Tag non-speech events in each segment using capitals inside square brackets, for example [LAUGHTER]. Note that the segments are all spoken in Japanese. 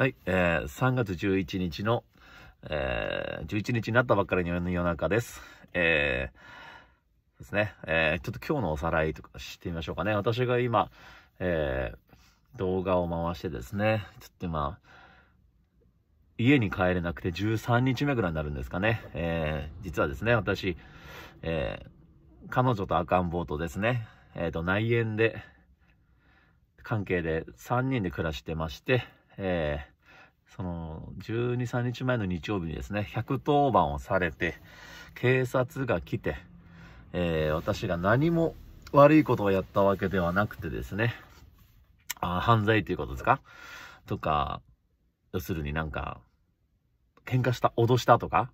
はい、えー、3月11日の、えー、11日になったばっかりの夜中です。えー、ですね、えー、ちょっと今日のおさらいとかしてみましょうかね。私が今、えー、動画を回してですね、ちょっと今、家に帰れなくて13日目ぐらいになるんですかね。えー、実はですね、私、えー、彼女と赤ん坊とですね、えっ、ー、と、内縁で、関係で3人で暮らしてまして、えその、12、3日前の日曜日にですね、110番をされて、警察が来て、えー、私が何も悪いことをやったわけではなくてですね、あ犯罪ということですかとか、要するになんか、喧嘩した、脅したとか、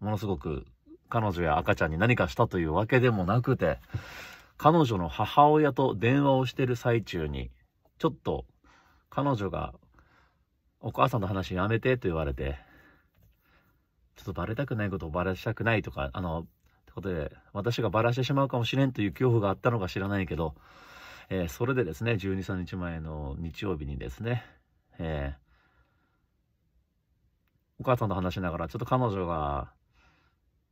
ものすごく彼女や赤ちゃんに何かしたというわけでもなくて、彼女の母親と電話をしてる最中に、ちょっと彼女がお母さんの話やめてと言われて、ちょっとバレたくないことをバラしたくないとか、あの、ってことで、私がバラしてしまうかもしれんという恐怖があったのか知らないけど、えー、それでですね、12、3日前の日曜日にですね、えー、お母さんと話しながら、ちょっと彼女が、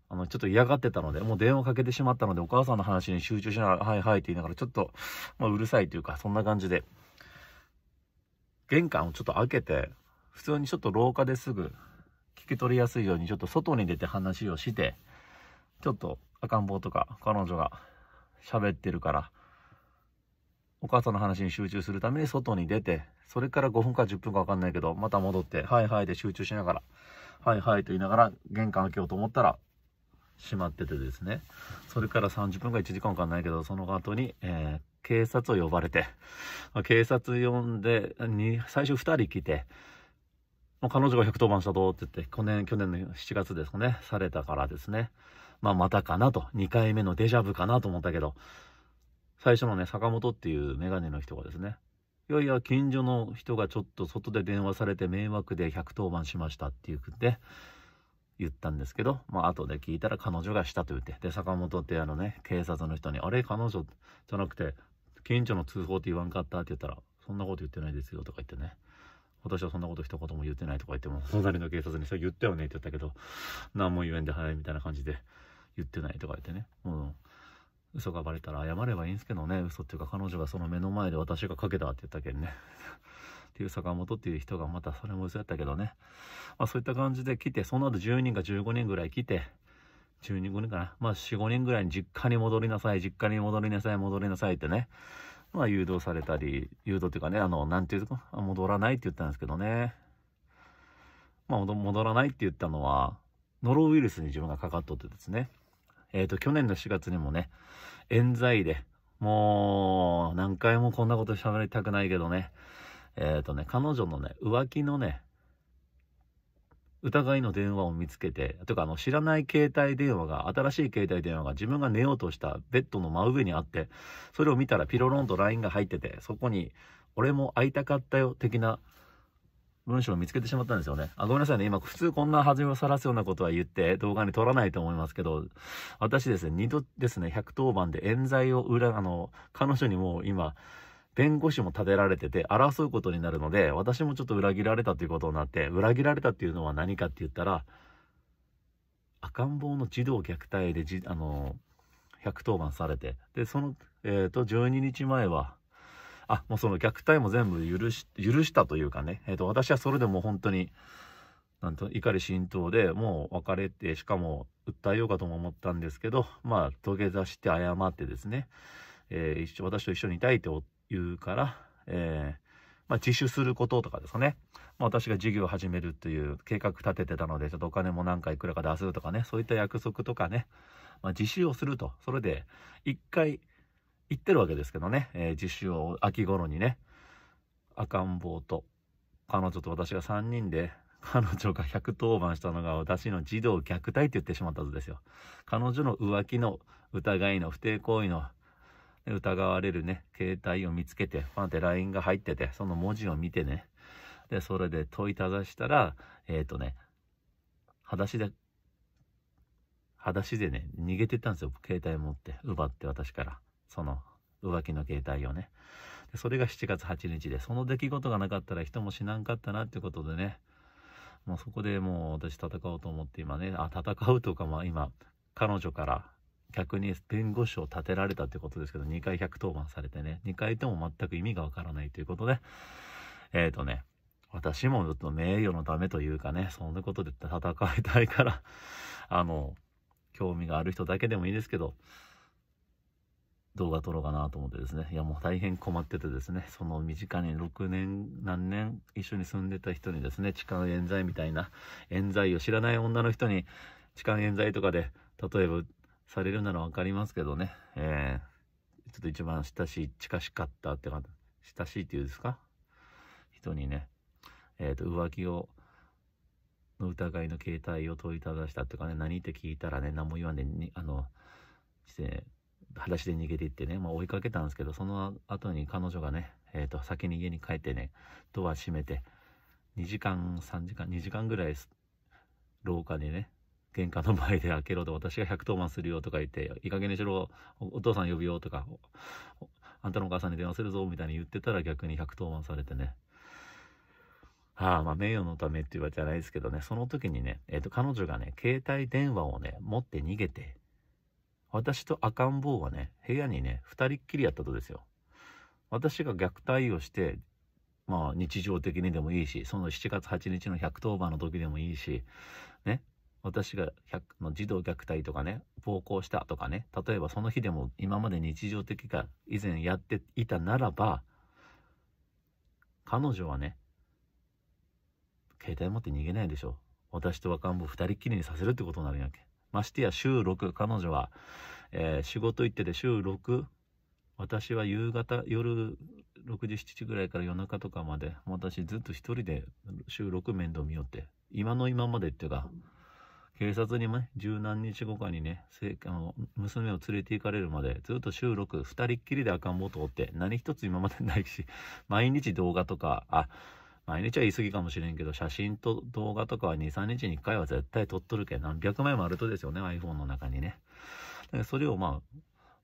あの、ちょっと嫌がってたので、もう電話かけてしまったので、お母さんの話に集中しながら、はいはいって言いながら、ちょっと、まあ、うるさいというか、そんな感じで、玄関をちょっと開けて、普通にちょっと廊下ですぐ聞き取りやすいようにちょっと外に出て話をして、ちょっと赤ん坊とか彼女が喋ってるから、お母さんの話に集中するために外に出て、それから5分か10分か分かんないけど、また戻って、はいはいで集中しながら、はいはいと言いながら玄関開けようと思ったら、閉まっててですね。それから30分か1時間かんないけど、その後に、えー、警察を呼ばれて、警察呼んで、最初2人来て、彼女が110番したとって言って、去年、去年の7月ですかね、されたからですね。まあ、またかなと。2回目のデジャブかなと思ったけど、最初のね、坂本っていうメガネの人がですね、いやいや、近所の人がちょっと外で電話されて迷惑で110番しましたっていうて、言ったんですけど、まあ、後で聞いたら彼女がしたと言って、で、坂本ってあのね、警察の人に、あれ彼女じゃなくて、近所の通報って言わんかったって言ったら、そんなこと言ってないですよとか言ってね。私はそんなこと一言も言ってないとか言っても、隣の警察にさ、言ったよねって言ったけど、何も言えんで、はい、みたいな感じで言ってないとか言ってね。う、嘘がバレたら謝ればいいんですけどね、嘘っていうか彼女がその目の前で私がかけたって言ったけんね。[LAUGHS] っていう坂本っていう人がまたそれも嘘やったけどね。まあそういった感じで来て、その後10人か15人ぐらい来て、12人かな。まあ4、5人ぐらいに実家に戻りなさい、実家に戻りなさい、戻りなさいってね。まあ、誘導されたり、誘導っていうかね、あの、なんていうか、戻らないって言ったんですけどね。まあ、戻らないって言ったのは、ノロウイルスに自分がかかっとってですね。えっ、ー、と、去年の4月にもね、冤罪で、もう、何回もこんなこと喋りたくないけどね、えっ、ー、とね、彼女のね、浮気のね、疑いの電話を見つけて、とかあの知らない携帯電話が、新しい携帯電話が自分が寝ようとしたベッドの真上にあって、それを見たらピロロンと LINE が入ってて、そこに、俺も会いたかったよ、的な文章を見つけてしまったんですよね。あごめんなさいね。今、普通こんな恥をさらすようなことは言って動画に撮らないと思いますけど、私ですね、2度ですね、110番で冤罪を裏、あの、彼女にもう今、弁護士も立てられてて、争うことになるので、私もちょっと裏切られたということになって、裏切られたっていうのは何かって言ったら、赤ん坊の児童虐待でじ、あの、110番されて、で、その、えっ、ー、と、12日前は、あ、もうその虐待も全部許し、許したというかね、えっ、ー、と、私はそれでも本当に、なんと、怒り心頭でもう別れて、しかも訴えようかとも思ったんですけど、まあ、土下座して謝ってですね、えー、一私と一緒にいたいって言うから、えー、まあ、自首することとかですね、まあ、私が事業を始めるという計画立ててたので、ちょっとお金も何回いくらか出すとかね、そういった約束とかね、まあ、自首をすると、それで一回言ってるわけですけどね、えー、自首を秋頃にね、赤ん坊と彼女と私が3人で、彼女が110番したのが私の児童虐待って言ってしまったんですよ。彼女の浮気の疑いの不貞行為の疑われるね、携帯を見つけて、パンって LINE が入ってて、その文字を見てね、で、それで問いただしたら、えっ、ー、とね、裸足で、裸足でね、逃げてったんですよ、携帯持って、奪って私から、その浮気の携帯をね。でそれが7月8日で、その出来事がなかったら人も死なんかったなってことでね、もうそこでもう私戦おうと思って今ね、あ、戦うとか、も今、彼女から逆に弁護士を立てられたってことですけど、2回110番されてね、2回とも全く意味がわからないということで、えっ、ー、とね、私もちょっと名誉のためというかね、そんなことで戦いたいから [LAUGHS] あの、興味がある人だけでもいいですけど、動画撮ろうかなと思ってですね、いやもう大変困っててですね、その身近に6年、何年一緒に住んでた人にですね、痴漢冤罪みたいな、冤罪を知らない女の人に、痴漢冤罪とかで、例えばされるならわかりますけどね、えー、ちょっと一番親しい、近しかったってか、親しいっていうんですか人にね、えっ、ー、と、浮気を、の疑いの携帯を問いただしたとかね、何って聞いたらね、何も言わんでに、あの、して、裸足で逃げていってね、まあ追いかけたんですけど、その後に彼女がね、えっ、ー、と、先に家に帰ってね、ドア閉めて、2時間、3時間、2時間ぐらい、廊下にね、玄関の前で開けろと、私が110番するよとか言って、いい加減にしろ、お父さん呼ぶよとか、あんたのお母さんに電話するぞみたいに言ってたら逆に110番されてね。ああ、まあ名誉のためって言われじゃないですけどね、その時にね、えっ、ー、と彼女がね、携帯電話をね、持って逃げて、私と赤ん坊はね、部屋にね、二人っきりやったとですよ。私が虐待をして、まあ日常的にでもいいし、その7月8日の110番の時でもいいし、ね、私がの児童虐待とかね、暴行したとかね、例えばその日でも今まで日常的か以前やっていたならば、彼女はね、携帯持って逃げないでしょ。私と若ん坊二人きりにさせるってことになるんやけ。ましてや週6、彼女は、えー、仕事行ってて週6、私は夕方、夜6時、7時ぐらいから夜中とかまで、私ずっと一人で週6面倒見よって、今の今までっていうか、警察にもね、十何日後かにね、あの娘を連れて行かれるまで、ずっと収録、二人っきりで赤ん坊通って、何一つ今までないし、[LAUGHS] 毎日動画とか、あ、毎日は言い過ぎかもしれんけど、写真と動画とかは2、3日に1回は絶対撮っとるけ何百枚もあるとですよね、iPhone の中にね。だそれをま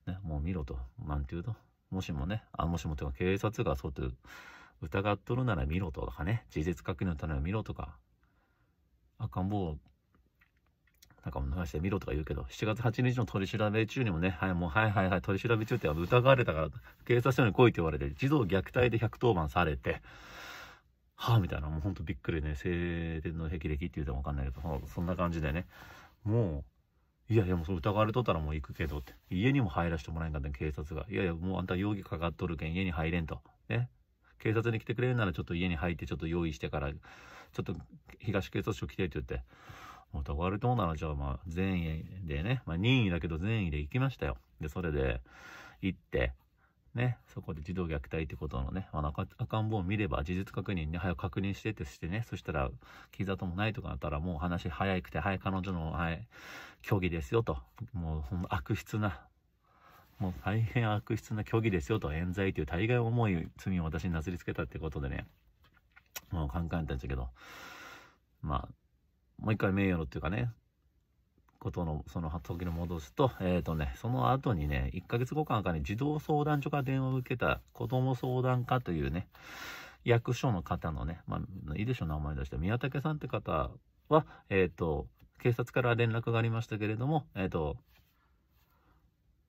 あ、ね、もう見ろと、なんて言うと、もしもね、あ、もしもというか警察がそうと疑っとるなら見ろとかね、事実確認のために見ろとか、赤ん坊をなんか流してみろとか言うけど、7月8日の取り調べ中にもね、はい、もう、はいはいはい、取り調べ中って疑われたから、警察署に来いって言われて、児童虐待で110番されて、はぁ、みたいな、もうほんとびっくりね、青天の霹靂って言うてもわかんないけど、そんな感じでね、もう、いやいや、もう疑われとったらもう行くけどって。家にも入らせてもらえんかった警察が。いやいや、もうあんた容疑かかっとるけん、家に入れんと。ね。警察に来てくれるならちょっと家に入ってちょっと用意してから、ちょっと東警察署来てって言って。もうとワルトーナの長、まあ、善意でね、まあ、任意だけど善意で行きましたよ。で、それで、行って、ね、そこで児童虐待ってことのね、まあの赤ん坊を見れば事実確認ね、早く確認してってしてね、そしたら、傷跡もないとかなったらもう話早くて、はい、彼女の、はい、虚偽ですよと。もう、ほんの悪質な、もう大変悪質な虚偽ですよと、冤罪という大概重い罪を私になすりつけたってことでね、もうカンカンやったんですけど、まあ、もう一回名誉のっていうかね、ことの、その時に戻すと、えっ、ー、とね、その後にね、1ヶ月後かなんかに児童相談所から電話を受けた子供相談課というね、役所の方のね、まあ、いいでしょ、う、名前出して、宮武さんって方は、えっ、ー、と、警察から連絡がありましたけれども、えっ、ー、と、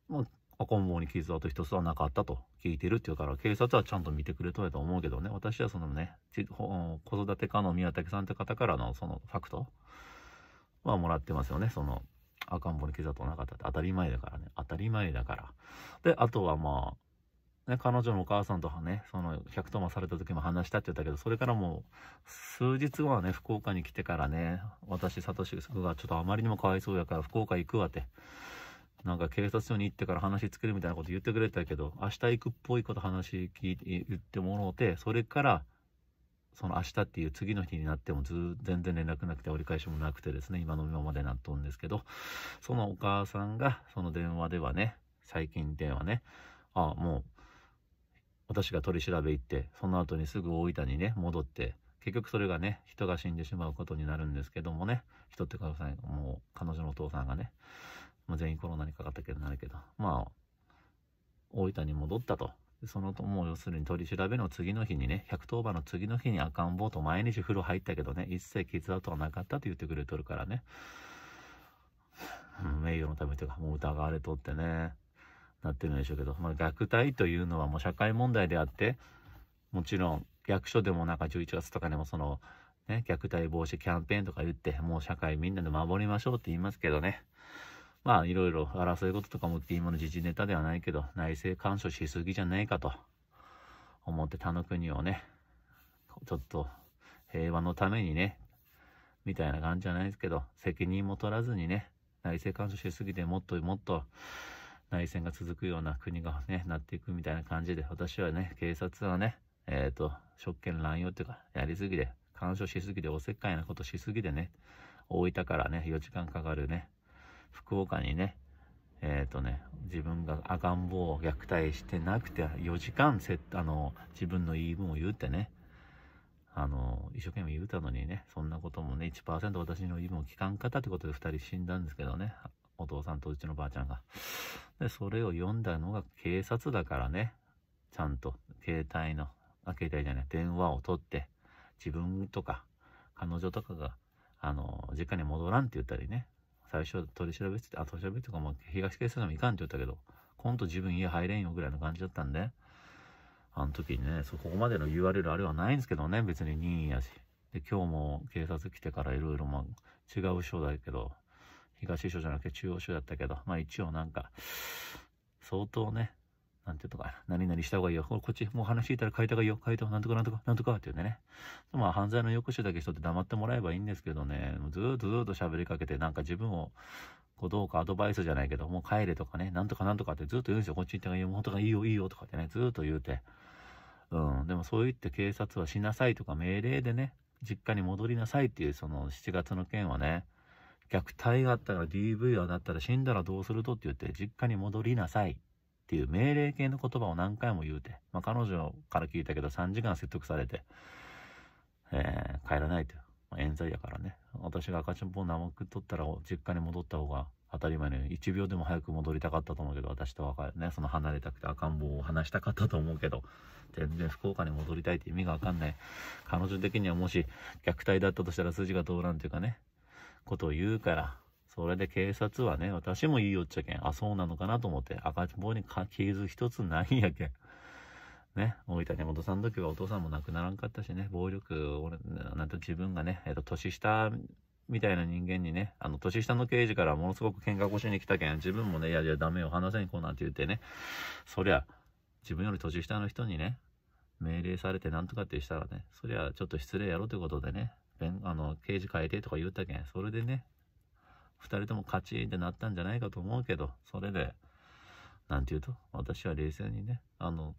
もう赤ん坊に傷跡一つはなかったと聞いてるっていうから、警察はちゃんと見てくれとやと思うけどね、私はそのね、子育て家の宮武さんって方からのそのファクトはもらってますよね、その赤ん坊に傷跡なかったって当たり前だからね、当たり前だから。で、あとはまあ、ね、彼女のお母さんとね、その、110された時も話したって言ったけど、それからもう、数日後はね、福岡に来てからね、私、サトシがちょっとあまりにもかわいそうやから、福岡行くわって、なんか警察署に行ってから話作るみたいなこと言ってくれたけど、明日行くっぽいこと話聞いて、言ってもろうて、それから、その明日っていう次の日になってもず全然連絡なくて折り返しもなくてですね、今の今までなっとんですけど、そのお母さんが、その電話ではね、最近電話ね、ああ、もう、私が取り調べ行って、その後にすぐ大分にね、戻って、結局それがね、人が死んでしまうことになるんですけどもね、人ってださか、もう彼女のお父さんがね、まあ、全員コロナにかかったけどなるけど、まあ、大分に戻ったと。そのと、もう要するに取り調べの次の日にね、110番の次の日に赤ん坊と毎日風呂入ったけどね、一切傷跡はなかったと言ってくれとるからね。名誉のためというか、もう疑われとってね、なってるんでしょうけど、まあ、虐待というのはもう社会問題であって、もちろん役所でもなんか11月とかでもその、ね、虐待防止キャンペーンとか言って、もう社会みんなで守りましょうって言いますけどね。まあ、いろいろ争い事とかもて、今の時事ネタではないけど、内政干渉しすぎじゃないかと、思って他の国をね、ちょっと平和のためにね、みたいな感じじゃないですけど、責任も取らずにね、内政干渉しすぎて、もっともっと内戦が続くような国がね、なっていくみたいな感じで、私はね、警察はね、えっ、ー、と、職権乱用っていうか、やりすぎで、干渉しすぎで、おせっかいなことしすぎでね、大分からね、4時間かかるね、福岡にね、えっ、ー、とね、自分が赤ん坊を虐待してなくて、4時間せ、あの、自分の言い分を言うってね、あの、一生懸命言うたのにね、そんなこともね、1%私の言い分を聞かんかったってことで2人死んだんですけどね、お父さんとうちのばあちゃんが。で、それを読んだのが警察だからね、ちゃんと携帯の、あ、携帯じゃない、電話を取って、自分とか、彼女とかが、あの、実家に戻らんって言ったりね、最初取り調べて、あ、取り調べとか、も東警察もいかんって言ったけど、今度自分家入れんよぐらいの感じだったんで、あの時にね、そこまでの URL あれはないんですけどね、別に任意やし。で、今日も警察来てからいろいろ、まあ、違う署だけど、東署じゃなくて中央署だったけど、まあ一応なんか、相当ね、なんていうとか、何々した方がいいよ。こっち、もう話聞いたら変えた方がいいよ。変えたなんとかなんとか、なんとかって言うんでね。まあ、犯罪の抑止だけ人って黙ってもらえばいいんですけどね、ずーっとずーっと喋りかけて、なんか自分を、こうどうかアドバイスじゃないけど、もう帰れとかね、なんとかなんとかってずっと言うんですよ。こっち行った方がいいよ、もうといいよ、いいよとかってね、ずーっと言うて。うん。でもそう言って警察はしなさいとか命令でね、実家に戻りなさいっていうその7月の件はね、虐待があったら DV はあったら死んだらどうするとって言って、実家に戻りなさいっていう命令系の言葉を何回も言うて、まあ、彼女から聞いたけど3時間説得されて、えー、帰らないと。まあ、冤罪やからね。私が赤ちゃんぽん生くっとったら実家に戻った方が当たり前のように1秒でも早く戻りたかったと思うけど、私と別れ、ね、その離れたくて赤ん坊を話したかったと思うけど、全然福岡に戻りたいって意味がわかんない。彼女的にはもし虐待だったとしたら筋が通らんというかね、ことを言うから、それで警察はね、私も言いよっちゃけん。あ、そうなのかなと思って、赤ちぼに傷一つないんやけん。ね、大分根本さん時はお父さんも亡くならんかったしね、暴力、俺、なんと自分がね、えっ、と、年下みたいな人間にね、あの、年下の刑事からものすごく喧嘩腰に来たけん、自分もね、いやいや、ダメよ、話せ行こうなんて言ってね、そりゃ、自分より年下の人にね、命令されてなんとかってしたらね、そりゃ、ちょっと失礼やろということでね、あの、刑事変えてとか言ったけん、それでね、2人ともカチーンってなったんじゃないかと思うけど、それで、なんて言うと、私は冷静にね、あの、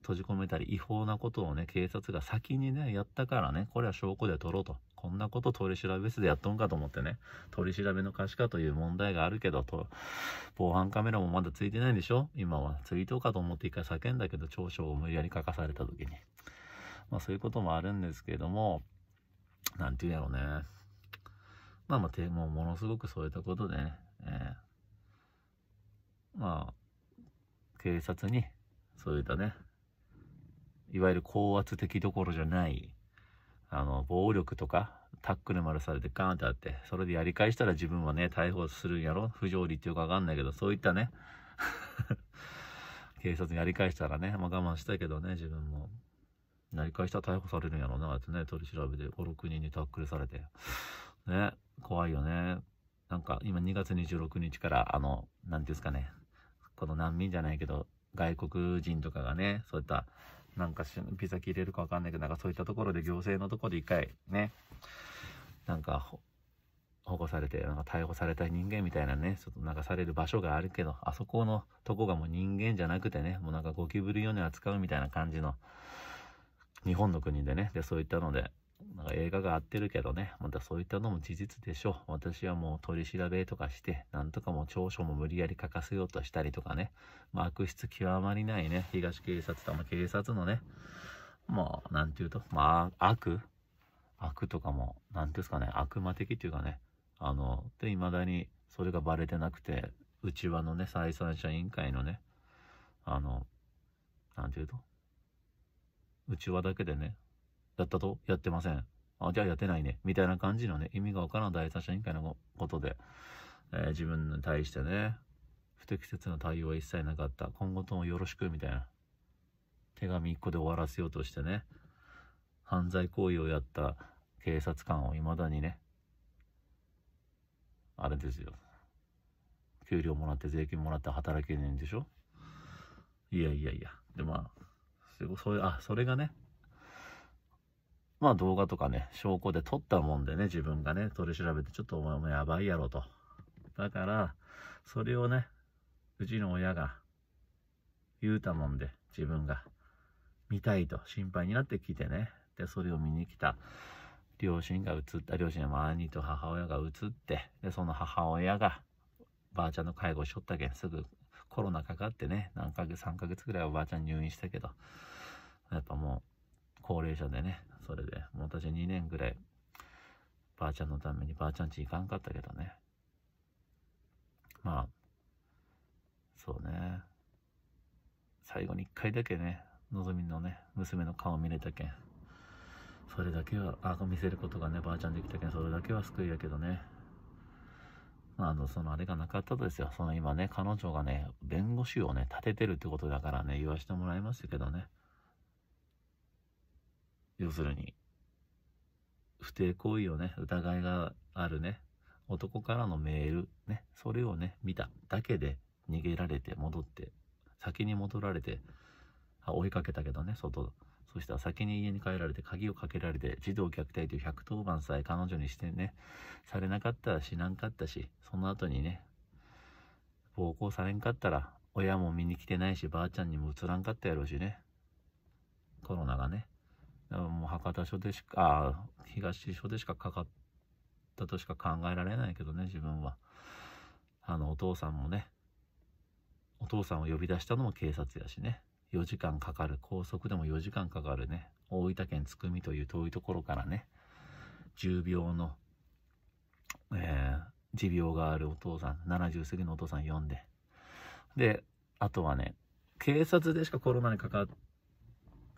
閉じ込めたり違法なことをね、警察が先にね、やったからね、これは証拠で取ろうと。こんなこと取り調べ室でやっとんかと思ってね、取り調べの可視化という問題があるけど、と、防犯カメラもまだついてないんでしょ今は。ツイートかと思って一回叫んだけど、長所を無理やり書かされた時に。まあそういうこともあるんですけども、なんて言うやろうね。まあまあ、もうものすごくそういったことでね、えー、まあ、警察に、そういったね、いわゆる高圧的どころじゃない、あの、暴力とか、タックルまでされてガーンってあって、それでやり返したら自分はね、逮捕するんやろ不条理っていうかわかんないけど、そういったね、[LAUGHS] 警察にやり返したらね、まあ我慢したけどね、自分も。やり返したら逮捕されるんやろうな、ってね、取り調べで5、6人にタックルされて。ね。怖いよね。なんか今2月26日から、あの、何て言うんですかね、この難民じゃないけど、外国人とかがね、そういった、なんかピザ切れるかわかんないけど、なんかそういったところで行政のとこで一回ね、なんか保護されて、なんか逮捕された人間みたいなね、ちょっとなんかされる場所があるけど、あそこのとこがもう人間じゃなくてね、もうなんかゴキブリをに扱うみたいな感じの、日本の国でね、で、そういったので、なんか映画が合ってるけどね、またそういったのも事実でしょう。私はもう取り調べとかして、なんとかも長所も無理やり書かせようとしたりとかね、まあ、悪質極まりないね、東警察とも警察のね、まあ、なんていうと、まあ、悪悪とかも、なんですかね、悪魔的っていうかね、あの、で、未だにそれがバレてなくて、内輪のね、再三者委員会のね、あの、なんていうと、内輪だけでね、やったとやってません。あ、じゃあやってないね。みたいな感じのね、意味がわからん第三者委員会のことで、えー、自分に対してね、不適切な対応は一切なかった。今後ともよろしく、みたいな。手紙1個で終わらせようとしてね、犯罪行為をやった警察官を未だにね、あれですよ。給料もらって税金もらって働けないんでしょいやいやいや。で、まあ、そういう、あ、それがね、まあ動画とかね、証拠で撮ったもんでね、自分がね、取り調べて、ちょっとお前もやばいやろと。だから、それをね、うちの親が言うたもんで、自分が見たいと心配になってきてね。で、それを見に来た両親が映った、両親は兄と母親が映って、で、その母親がばあちゃんの介護しとったけん、すぐコロナかかってね、何ヶ月、3ヶ月ぐらいはばあちゃん入院したけど、やっぱもう高齢者でね、それで。もう私2年ぐらい、ばあちゃんのためにばあちゃん家行かんかったけどね。まあ、そうね。最後に1回だけね、のぞみのね、娘の顔見れたけん。それだけは、あ、見せることがね、ばあちゃんできたけん、それだけは救いやけどね。あ、の、そのあれがなかったとですよ。その今ね、彼女がね、弁護士をね、立ててるってことだからね、言わしてもらいましたけどね。要するに、不貞行為をね、疑いがあるね、男からのメール、ね、それをね、見ただけで逃げられて戻って、先に戻られて、あ追いかけたけどね、外。そしたら先に家に帰られて鍵をかけられて児童虐待という110番さえ彼女にしてね、されなかったら死なんかったし、その後にね、暴行されんかったら親も見に来てないし、ばあちゃんにも映らんかったやろうしね。コロナがね、もう博多署でしか、あ東署でしかかかったとしか考えられないけどね、自分は。あの、お父さんもね、お父さんを呼び出したのも警察やしね、4時間かかる、高速でも4時間かかるね、大分県津久見という遠いところからね、重病の、えー、持病があるお父さん、70過ぎのお父さん呼んで、で、あとはね、警察でしかコロナにかかっ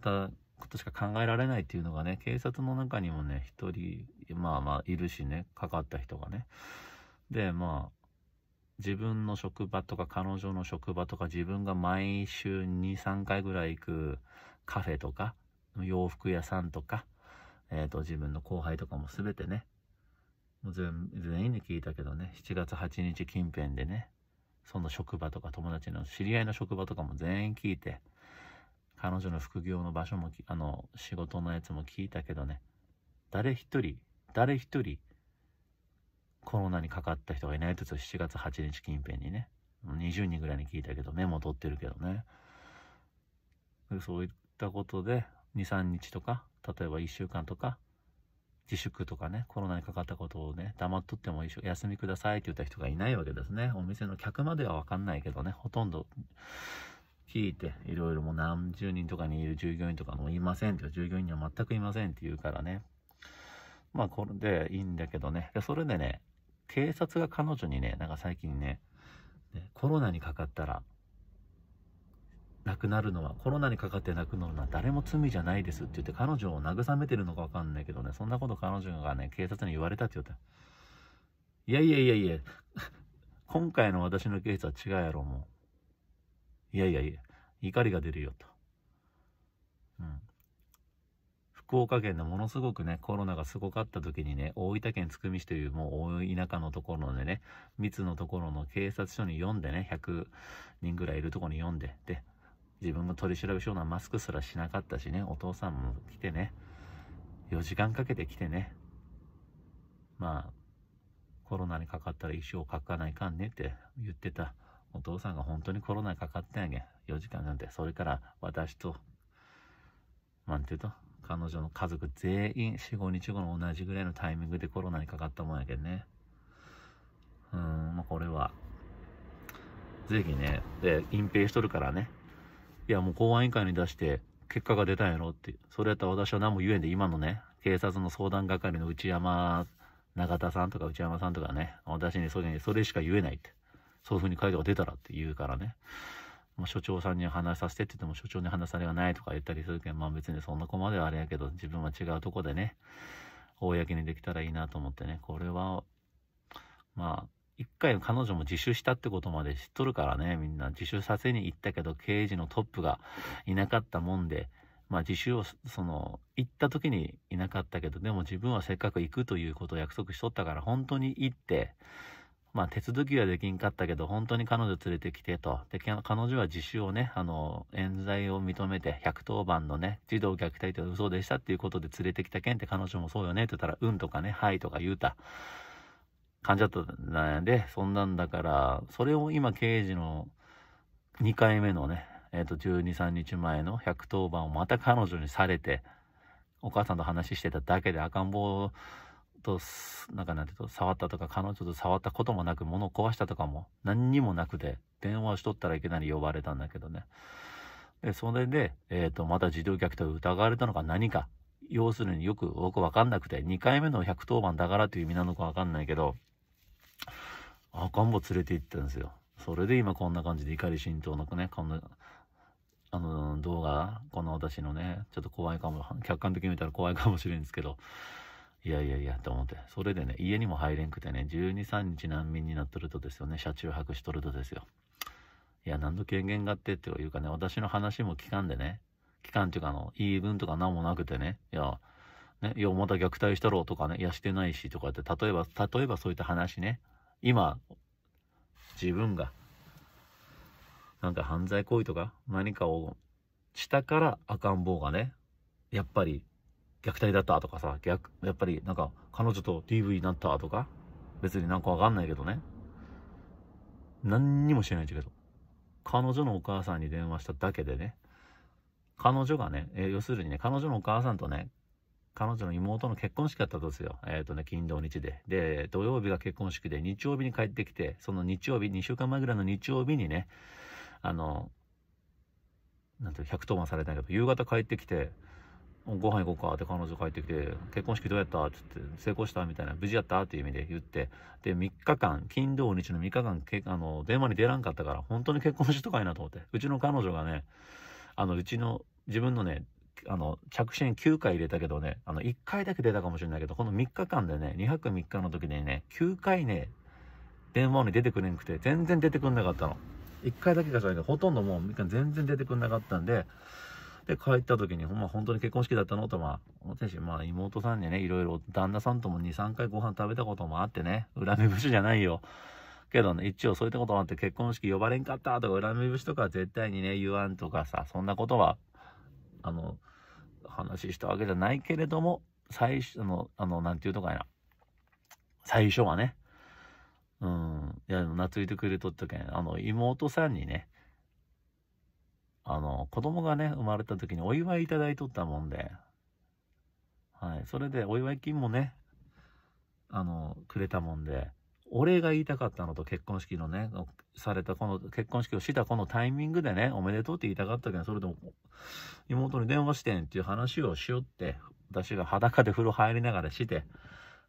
たことしか考えられないっていうのがね、警察の中にもね、一人、まあまあいるしね、かかった人がね。で、まあ、自分の職場とか彼女の職場とか自分が毎週2、3回ぐらい行くカフェとか、洋服屋さんとか、えっ、ー、と、自分の後輩とかも全てね、もう全員に聞いたけどね、7月8日近辺でね、その職場とか友達の知り合いの職場とかも全員聞いて、彼女の副業の場所も、あの、仕事のやつも聞いたけどね、誰一人、誰一人、コロナにかかった人がいないとつ7月8日近辺にね、20人ぐらいに聞いたけど、メモ取ってるけどね。そういったことで、2、3日とか、例えば1週間とか、自粛とかね、コロナにかかったことをね、黙っとっても一緒休みくださいって言った人がいないわけですね。お店の客まではわかんないけどね、ほとんど聞いて、いろいろもう何十人とかにいる従業員とかもいませんって、従業員には全くいませんって言うからね。まあ、これでいいんだけどね。それでね、警察が彼女にね、なんか最近ね、ねコロナにかかったら、亡くなるのは、コロナにかかって亡くなるのは誰も罪じゃないですって言って、彼女を慰めてるのかわかんないけどね、そんなこと彼女がね、警察に言われたって言った。いやいやいやいや、[LAUGHS] 今回の私のケースは違うやろ、もう。いやいやいや、怒りが出るよと。うん。福岡県のものすごくね、コロナがすごかった時にね、大分県津久見市というもう大田舎のところでね、密のところの警察署に読んでね、100人ぐらいいるところに読んで、で、自分の取り調べしようなマスクすらしなかったしね、お父さんも来てね、4時間かけて来てね、まあ、コロナにかかったら一生書かないかんねって言ってたお父さんが本当にコロナかかってんやけん。4時間なんて。それから私と、なんていうと、彼女の家族全員4、5日後の同じぐらいのタイミングでコロナにかかったもんやけんね。うん、まあ、これは、ぜひね、で、隠蔽しとるからね。いや、もう公安委員会に出して、結果が出たんやろって。それやったら私は何も言えんで、今のね、警察の相談係の内山、永田さんとか内山さんとかね、私にそれにそれしか言えないって。そういう風に回答が出たらって言うからね。まあ、所長さんに話させてって言っても、所長に話されがないとか言ったりするけど、まあ別にそんな子まではあれやけど、自分は違うとこでね、公にできたらいいなと思ってね、これは、まあ、一回彼女も自首したってことまで知っとるからね、みんな自首させに行ったけど、刑事のトップがいなかったもんで、まあ自首を、その、行った時にいなかったけど、でも自分はせっかく行くということを約束しとったから、本当に行って、まあ手続きはできんかったけど、本当に彼女連れてきてと。で、彼女は自首をね、あの、冤罪を認めて、110番のね、児童虐待って嘘でしたっていうことで連れてきたけんって彼女もそうよねって言ったら、うんとかね、はいとか言うた。感じだったんで、そんなんだから、それを今刑事の2回目のね、えっ、ー、と、12、3日前の110番をまた彼女にされて、お母さんと話してただけで赤ん坊と、なんかなんてうと、触ったとか、彼女と触ったこともなく、物を壊したとかも、何にもなくて、電話しとったらいきなり呼ばれたんだけどね。で、それで、えっ、ー、と、また児童虐待を疑われたのか何か、要するによく、よくわかんなくて、2回目の110番だからという意味なのかわかんないけど、赤ん坊連れて行ったんですよ。それで今こんな感じで怒り浸透のね、こんな、あの動画、この私のね、ちょっと怖いかも、客観的に見たら怖いかもしれんですけど、いやいやいや、と思って。それでね、家にも入れんくてね、12、3日難民になっとるとですよね、車中泊しとるとですよ。いや、何の権限があってっていうかね、私の話も聞かんでね、聞かんっていうか、あの、言い分とか何もなくてね、いや、ね、いや、また虐待したろうとかね、いや、してないしとかって、例えば、例えばそういった話ね、今、自分が、なんか犯罪行為とか何かをしたから赤ん坊がね、やっぱり虐待だったとかさ、逆、やっぱりなんか、彼女と DV になったとか、別になんかわかんないけどね。何にもしてないんだけど。彼女のお母さんに電話しただけでね。彼女がね、えー、要するにね、彼女のお母さんとね、彼女の妹の結婚式だったんですよ。えっ、ー、とね、金土日で。で、土曜日が結婚式で、日曜日に帰ってきて、その日曜日、2週間前ぐらいの日曜日にね、あの、なんていう110番されたんだけど、夕方帰ってきて、ご飯行こうかって彼女帰ってきて、結婚式どうやったって言って、成功したみたいな、無事やったっていう意味で言って、で、3日間、金土日の3日間、けあの、電話に出らんかったから、本当に結婚しとかいなと思って、うちの彼女がね、あの、うちの、自分のね、あの、着信9回入れたけどね、あの、1回だけ出たかもしれないけど、この3日間でね、2泊3日の時にね、9回ね、電話に出てくれんくて、全然出てくんなかったの。1回だけがそうけど、ほとんどもう、日全然出てくんなかったんで、で、帰った時に、ほんま、本当に結婚式だったのと、まあ、私、まあ、妹さんにね、いろいろ、旦那さんとも2、3回ご飯食べたこともあってね、恨み節じゃないよ。けどね、一応そういったこともあって、結婚式呼ばれんかったとか、恨み節とか絶対にね、言わんとかさ、そんなことは、あの、話したわけじゃないけれども、最初の、あの、なんていうとかやな。最初はね。うん。いや、懐いてくれとったけん、あの、妹さんにね、あの、子供がね、生まれた時にお祝いいただいとったもんで、はい、それでお祝い金もね、あの、くれたもんで、お礼が言いたかったのと結婚式のね、されたこの、結婚式をしたこのタイミングでね、おめでとうって言いたかったけど、それでも、妹に電話してんっていう話をしよって、私が裸で風呂入りながらして、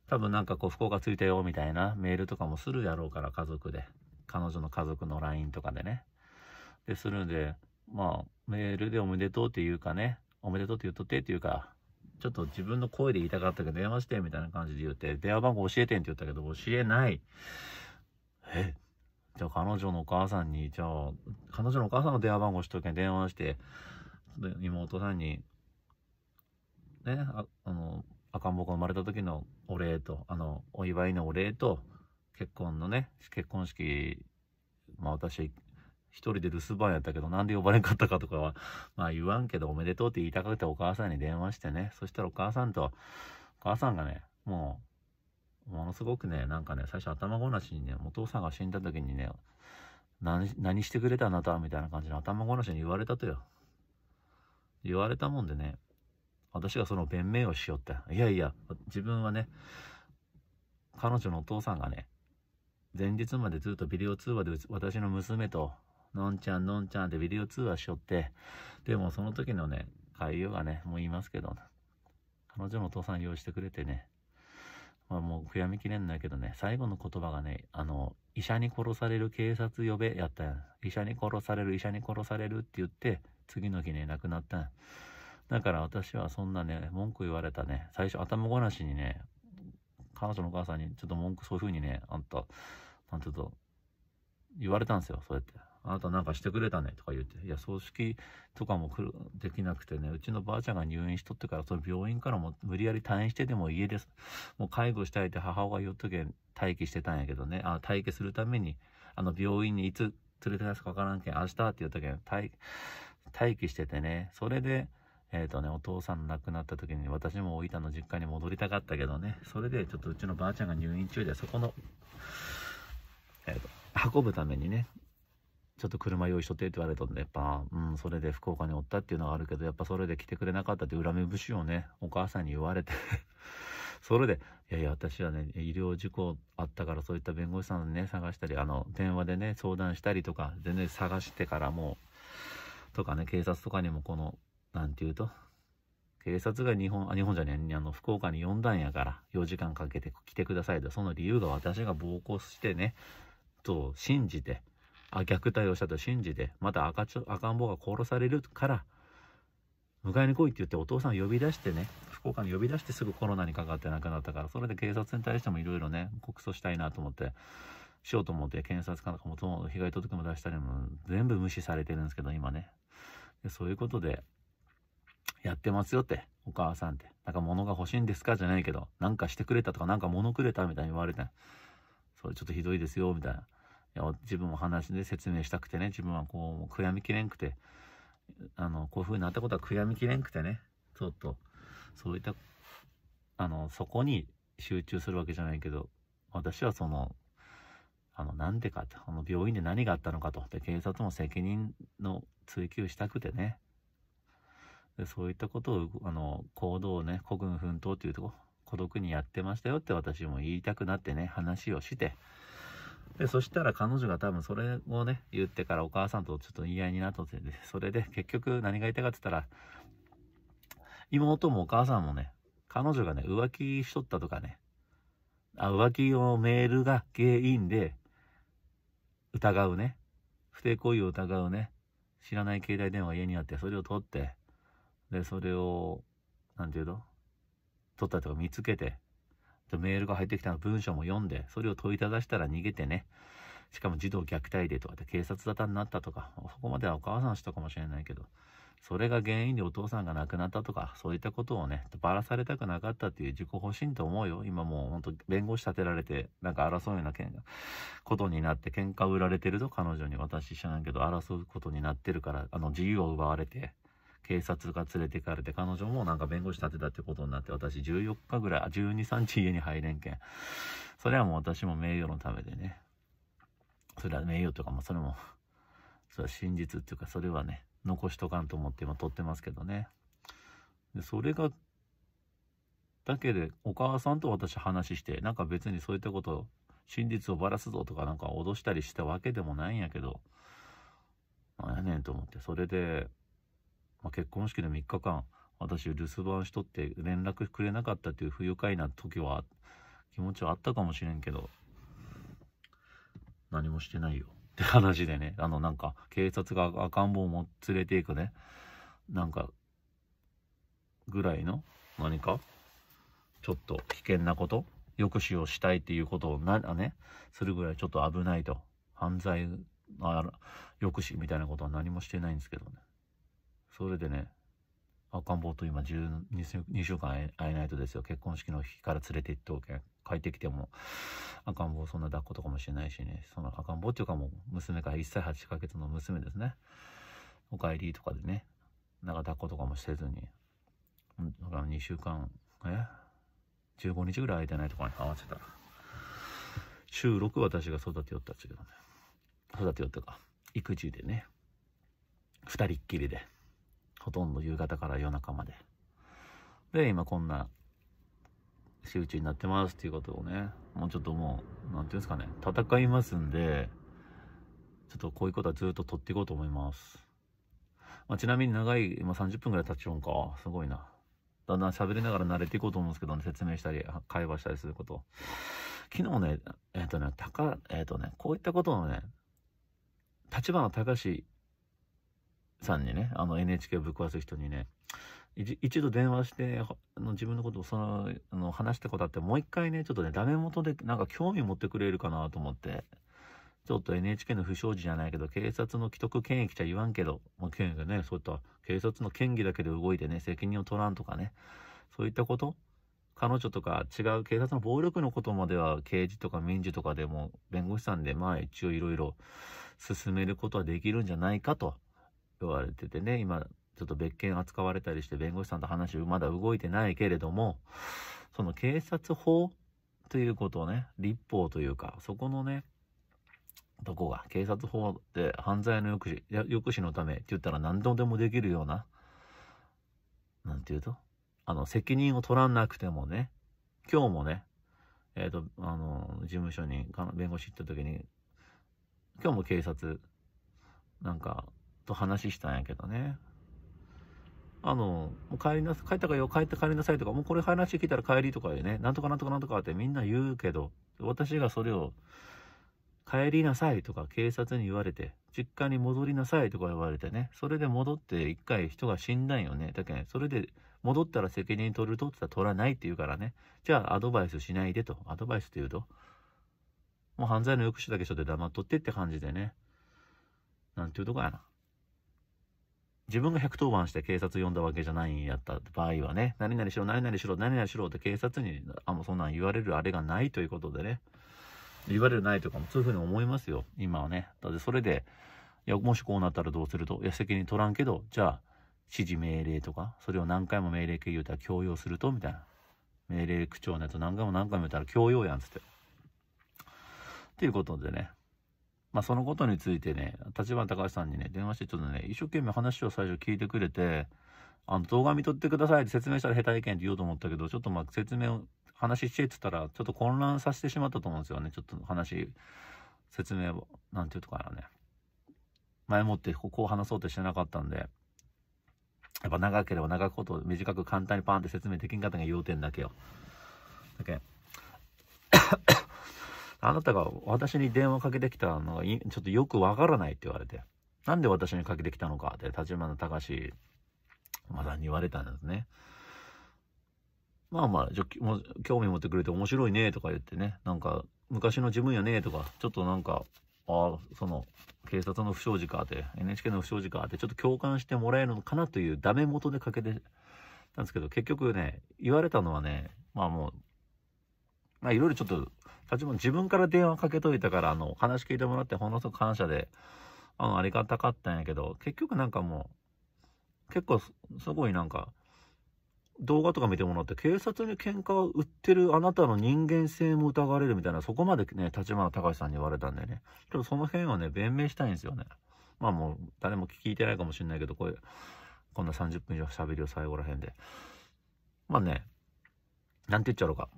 多分なんかこう、不幸がついたよ、みたいなメールとかもするやろうから、家族で。彼女の家族の LINE とかでね。で、するんで、まあ、メールでおめでとうっていうかね、おめでとうって言っとってっていうか、ちょっと自分の声で言いたかったけど電話してみたいな感じで言って、電話番号教えてんって言ったけど、教えない。えじゃあ彼女のお母さんに、じゃあ、彼女のお母さんの電話番号しとけん、電話して、妹さんに、ね、ああの、赤ん坊が生まれた時のお礼と、あの、お祝いのお礼と、結婚のね、結婚式、まあ私、一人で留守番やったけど、なんで呼ばれんかったかとかは、まあ言わんけど、おめでとうって言いたくてお母さんに電話してね、そしたらお母さんと、お母さんがね、もう、ものすごくね、なんかね、最初頭ごなしにね、お父さんが死んだ時にね、何、何してくれたあなたみたいな感じの頭ごなしに言われたとよ。言われたもんでね、私がその弁明をしよって。いやいや、自分はね、彼女のお父さんがね、前日までずっとビデオ通話で私の娘とのんちゃん、のんちゃんってビデオ通話しよって、でもその時のね、会話がね、もう言いますけど、彼女も父さん用意してくれてね、まあもう悔やみきれんだけどね、最後の言葉がね、あの、医者に殺される警察呼べやったやん。医者に殺される、医者に殺されるって言って、次の日ね、亡くなったんだから私はそんなね、文句言われたね、最初頭ごなしにね、彼女のお母さんにちょっと文句そういう風にね、あんた、なんちょっと、言われたんですよ、そうやって。あなたなんかしてくれたねとか言って、いや、葬式とかもできなくてね、うちのばあちゃんが入院しとってから、その病院からも無理やり退院してでも家です。もう介護したいって母親が言っとけ待機してたんやけどね、あ待機するために、あの病院にいつ連れて出すかわからんけん、明日って言ったけん、待、待機しててね、それで、えっ、ー、とね、お父さん亡くなった時に私も大分の実家に戻りたかったけどね、それでちょっとうちのばあちゃんが入院中で、そこの、えっ、ー、と、運ぶためにね、ちょっと車用意しとってって言われたんで、やっぱ、うん、それで福岡におったっていうのはあるけど、やっぱそれで来てくれなかったって恨み節をね、お母さんに言われて [LAUGHS] それで、いやいや、私はね、医療事故あったから、そういった弁護士さんね、探したり、あの、電話でね、相談したりとか、全然探してからもう、とかね、警察とかにもこの、なんて言うと、警察が日本、あ、日本じゃねえ、あの、福岡に呼んだんやから、4時間かけて来てくださいと、その理由が私が暴行してね、と信じて、虐待をしたと信じて、また赤ちょ赤ん坊が殺されるから、迎えに来いって言ってお父さん呼び出してね、福岡に呼び出してすぐコロナにかかって亡くなったから、それで警察に対してもいろいろね、告訴したいなと思って、しようと思って、検察官とかも被害届も出したりも、全部無視されてるんですけど、今ね。でそういうことで、やってますよって、お母さんって。なんか物が欲しいんですかじゃないけど、なんかしてくれたとか、なんか物くれたみたいに言われて、それちょっとひどいですよ、みたいな。自分も話で説明したくてね、自分はこう、悔やみきれんくて、あの、こういう風になったことは悔やみきれんくてね、ちょっと、そういった、あの、そこに集中するわけじゃないけど、私はその、あの、なんでかと、あの、病院で何があったのかと、で、警察も責任の追及したくてね、でそういったことを、あの、行動をね、孤軍奮闘というとこ、孤独にやってましたよって私も言いたくなってね、話をして、で、そしたら彼女が多分それをね、言ってからお母さんとちょっと言い合いになっとって、それで結局何が言いたかって言ったら、妹もお母さんもね、彼女がね、浮気しとったとかね、あ浮気をメールが原因で、疑うね、不貞行為を疑うね、知らない携帯電話家にあって、それを取って、で、それを、なんていうの取ったとか見つけて、とメールが入ってきた文章も読んで、それを問いただしたら逃げてね、しかも児童虐待でとかで警察沙汰になったとか、そこまではお母さんしたかもしれないけど、それが原因でお父さんが亡くなったとか、そういったことをね、ばらされたくなかったっていう自己保身と思うよ。今もうほんと弁護士立てられて、なんか争うような件が、ことになって、喧嘩売られてると彼女に私知らないけど、争うことになってるから、あの自由を奪われて、警察が連れてかれて、彼女もなんか弁護士立てたってことになって、私14日ぐらい、12、3日家に入れんけん。それはもう私も名誉のためでね。それは名誉とか、まあそれも、それは真実っていうか、それはね、残しとかんと思って今撮ってますけどね。で、それが、だけで、お母さんと私話して、なんか別にそういったこと、真実をばらすぞとかなんか脅したりしたわけでもないんやけど、なんやねんと思って、それで、まあ、結婚式の3日間、私留守番しとって連絡くれなかったという不愉快な時は、気持ちはあったかもしれんけど、何もしてないよ。って話でね、あのなんか、警察が赤ん坊を連れていくね、なんか、ぐらいの何か、ちょっと危険なこと、抑止をしたいっていうことをな、ね、するぐらいちょっと危ないと、犯罪、あ抑止みたいなことは何もしてないんですけどね。それでね、赤ん坊と今 12, 2週間会えないとですよ。結婚式の日から連れて行っておけ帰ってきても赤ん坊そんな抱っことかもしれないしね。その赤ん坊っていうかもう娘が1歳8ヶ月の娘ですね。お帰りとかでね。なんか抱っことかもせずに。だから2週間、え ?15 日ぐらい空いてないとかに合わせたら。週6私が育てよったっちゅうけどね。育てよったか。育児でね。2人っきりで。ほとんど夕方から夜中まで。で、今こんな集中になってますっていうことをね、もうちょっともう、何て言うんですかね、戦いますんで、ちょっとこういうことはずっと取っていこうと思います。まあ、ちなみに長い、今30分ぐらい経ちよんか。すごいな。だんだん喋りながら慣れていこうと思うんですけどね、説明したり、会話したりすること。昨日ね、えっ、ー、とね、たか、えっ、ー、とね、こういったことのね、立花隆さんにね、あの NHK をぶっ壊す人にね、一度電話して、の自分のことをその、あの話したことあって、もう一回ね、ちょっとね、ダメ元でなんか興味持ってくれるかなと思って、ちょっと NHK の不祥事じゃないけど、警察の既得権益じゃ言わんけど、まあ、権益ね、そういった警察の権威だけで動いてね、責任を取らんとかね、そういったこと彼女とか違う警察の暴力のことまでは刑事とか民事とかでも弁護士さんでまあ一応いろいろ進めることはできるんじゃないかと言われててね、今、ちょっと別件扱われたりして弁護士さんと話まだ動いてないけれども、その警察法ということをね、立法というか、そこのね、どこが、警察法って犯罪の抑止、抑止のためって言ったら何度でもできるような、なんて言うと、あの、責任を取らなくてもね、今日もね、えっ、ー、と、あの、事務所に、弁護士行った時に、今日も警察、なんか、と話したんやけどね。あの、もう帰りな、帰ったかよ、帰って帰りなさいとか、もうこれ話聞いたら帰りとかでね、なんとかなんとかなんとかってみんな言うけど、私がそれを、帰りなさいとか警察に言われて、実家に戻りなさいとか言われてね、それで戻って一回人が死んだんよね。だけど、ね、それで戻ったら責任取るとって言ったら取らないって言うからね、じゃあアドバイスしないでと、アドバイスって言うと、もう犯罪の抑止だけしとって黙っとってって感じでね、なんていうとこやな。自分が110番して警察呼んだわけじゃないんやった場合はね、何々しろ、何々しろ、何々しろって警察に、あ、もうそんなん言われるあれがないということでね、言われるないとかも、そういうふうに思いますよ、今はね。だってそれで、いや、もしこうなったらどうすると、いや、責任取らんけど、じゃあ、指示命令とか、それを何回も命令系言うたら強要すると、みたいな。命令口調のやつ何回も何回も言ったら強要やんつって。っていうことでね。まあ、そのことについてね、立花隆さんにね、電話してちょっとね、一生懸命話を最初聞いてくれて、あの、動画見とってくださいって説明したら下手意見って言おうと思ったけど、ちょっとま説明を、話してって言ったら、ちょっと混乱させてしまったと思うんですよね。ちょっと話、説明を、なんていうとかなね。前もってここを話そうとしてなかったんで、やっぱ長ければ長くこと短く簡単にパーンって説明できんかったが要点だけよ。だけ。あなたが私に電話かけてきたのがちょっとよくわからないって言われて、なんで私にかけてきたのかって立花隆馬さんに言われたんですね。まあまあ、じゃ興味持ってくれて面白いねとか言ってね、なんか昔の自分やねとか、ちょっとなんか、ああ、その警察の不祥事かって、NHK の不祥事かって、ちょっと共感してもらえるのかなというダメ元でかけてたんですけど、結局ね、言われたのはね、まあもうまあ、いろいろちょっと、立ちも自分から電話かけといたから、あの、話聞いてもらって、ほんのすごく感謝で、あの、ありがたかったんやけど、結局なんかもう、結構、すごいなんか、動画とか見てもらって、警察に喧嘩を売ってるあなたの人間性も疑われるみたいな、そこまでね、立花隆さんに言われたんでね、ちょっとその辺はね、弁明したいんですよね。まあもう、誰も聞いてないかもしれないけど、これ、こんな30分以上喋りを最後らへんで。まあね、なんて言っちゃろうか。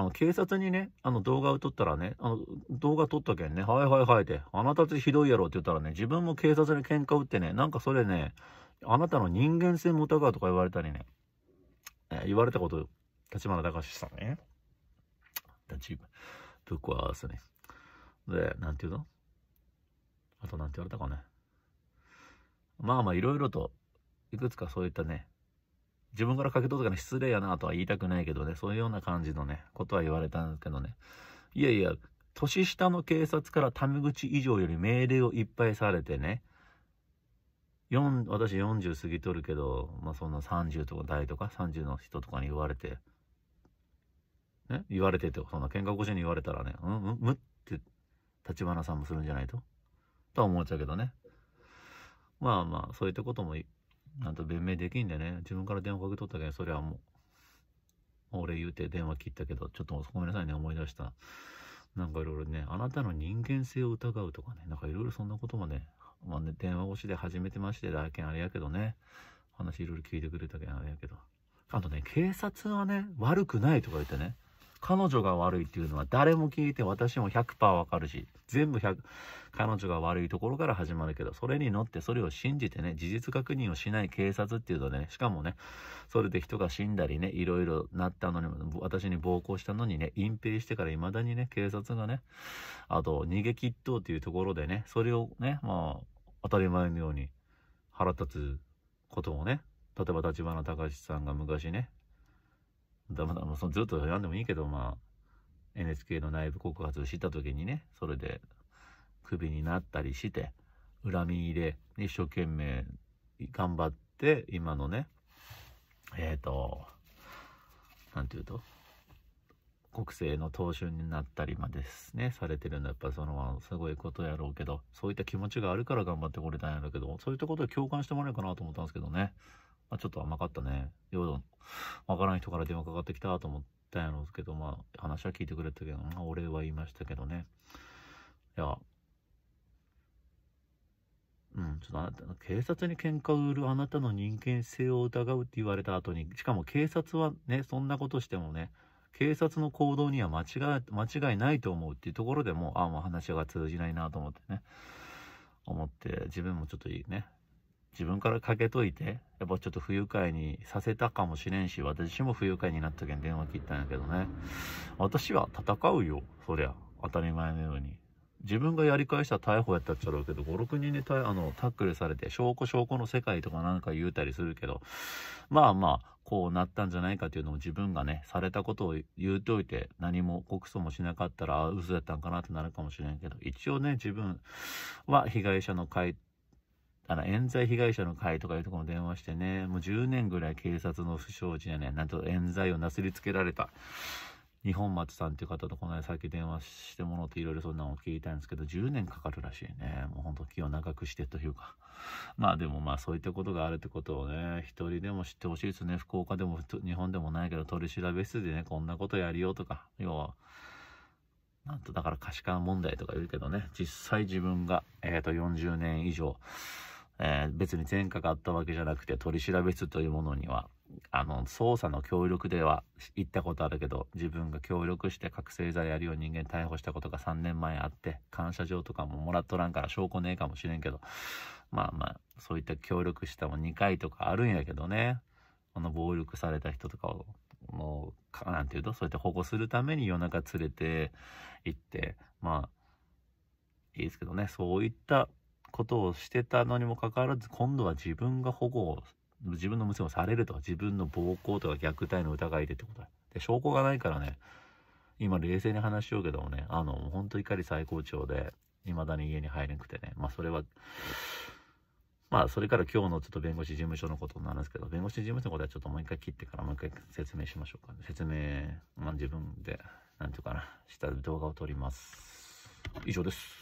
あの、警察にね、あの、動画を撮ったらね、あの、動画撮ったけんね、はいはいはいって、あなたたちひどいやろって言ったらね、自分も警察に喧嘩打ってね、なんかそれね、あなたの人間性も疑うとか言われたりね、えー、言われたこと、立花隆さんね。立ぶっ壊すね。で、なんて言うのあとなんて言われたかね。まあまあ、いろいろと、いくつかそういったね、自分からかけとったから失礼やなとは言いたくないけどね、そういうような感じのね、ことは言われたんですけどね。いやいや、年下の警察からタメ口以上より命令をいっぱいされてね、私40過ぎとるけど、まあ、そんな30とか代とか30の人とかに言われて、ね、言われてて、そんな喧嘩越しに言われたらね、うん、うん、むって、立花さんもするんじゃないととは思っちゃうけどね。まあまあ、そういったこともなんと弁明できんでね。自分から電話かけとったけど、それはもう、俺言うて電話切ったけど、ちょっとごめんなさいね、思い出した。なんかいろいろね、あなたの人間性を疑うとかね、なんかいろいろそんなこともね、まあね、電話越しで始めてましてだけんあれやけどね、話いろいろ聞いてくれたけんあれやけど。あとね、警察はね、悪くないとか言ってね、彼女が悪いっていうのは誰も聞いて私も100%わかるし、全部100、彼女が悪いところから始まるけど、それに乗ってそれを信じてね、事実確認をしない警察っていうとね、しかもね、それで人が死んだりね、いろいろなったのに、私に暴行したのにね、隠蔽してから未だにね、警察がね、あと、逃げ切っっていうところでね、それをね、まあ、当たり前のように腹立つことをね、例えば立花隆さんが昔ね、だまだもうそのずっとやんでもいいけど、まあ、NHK の内部告発を知った時にね、それでクビになったりして、恨み入れ、一生懸命頑張って、今のね、えっ、ー、と、なんていうと、国政の当首になったりまですね、されてるのはやっぱその、すごいことやろうけど、そういった気持ちがあるから頑張ってこれたんやろうけど、そういったことを共感してもらえるかなと思ったんですけどね。あ、ちょっと甘かったね。ようどん、わからん人から電話かかってきたと思ったんやろうけど、まあ、話は聞いてくれたけど、まあ、お礼は言いましたけどね。いや、うん、ちょっとあなたの警察に喧嘩を売るあなたの人間性を疑うって言われた後に、しかも警察はね、そんなことしてもね、警察の行動には間違間違いないと思うっていうところでもああ、もう話が通じないなと思ってね、思って、自分もちょっといいね、自分からかけといて、やっぱちょっと不愉快にさせたかもしれんし、私も不愉快になったけん電話切ったんやけどね。私は戦うよ、そりゃ。当たり前のように。自分がやり返したら逮捕やったっちゃろうけど、5、6人にあのタックルされて、証拠証拠の世界とかなんか言うたりするけど、まあまあ、こうなったんじゃないかというのも自分がね、されたことを言うといて、何も告訴もしなかったら、ああ、嘘やったんかなってなるかもしれんけど、一応ね、自分は被害者の会あの、冤罪被害者の会とかいうところに電話してね、もう10年ぐらい警察の不祥事やね、なんと冤罪をなすりつけられた。日本松さんっていう方とこの間さっき電話してもろっていろいろそんなのを聞いたんですけど、10年かかるらしいね。もうほんと気を長くしてというか。まあでもまあそういったことがあるってことをね、一人でも知ってほしいですね。福岡でも日本でもないけど、取り調べ室でね、こんなことやりようとか、要は、なんとだから可視化問題とか言うけどね、実際自分が、えっ、ー、と40年以上、えー、別に前科があったわけじゃなくて取調室というものにはあの捜査の協力では行ったことあるけど自分が協力して覚醒剤やるよう人間逮捕したことが3年前あって感謝状とかももらっとらんから証拠ねえかもしれんけどまあまあそういった協力したも2回とかあるんやけどねこの暴力された人とかをもうなんていうとそうやって保護するために夜中連れて行ってまあいいですけどねそういったことをしてたのにもかかわらず今度は自分が保護を自分の娘をされるとか自分の暴行とか虐待の疑いでってことで証拠がないからね今冷静に話しようけどもねあの本当怒り最高潮で未だに家に入れなくてねまあそれはまあそれから今日のちょっと弁護士事務所のことになるんですけど弁護士事務所のことはちょっともう一回切ってからもう一回説明しましょうか、ね、説明まあ自分で何て言うかなした動画を撮ります以上です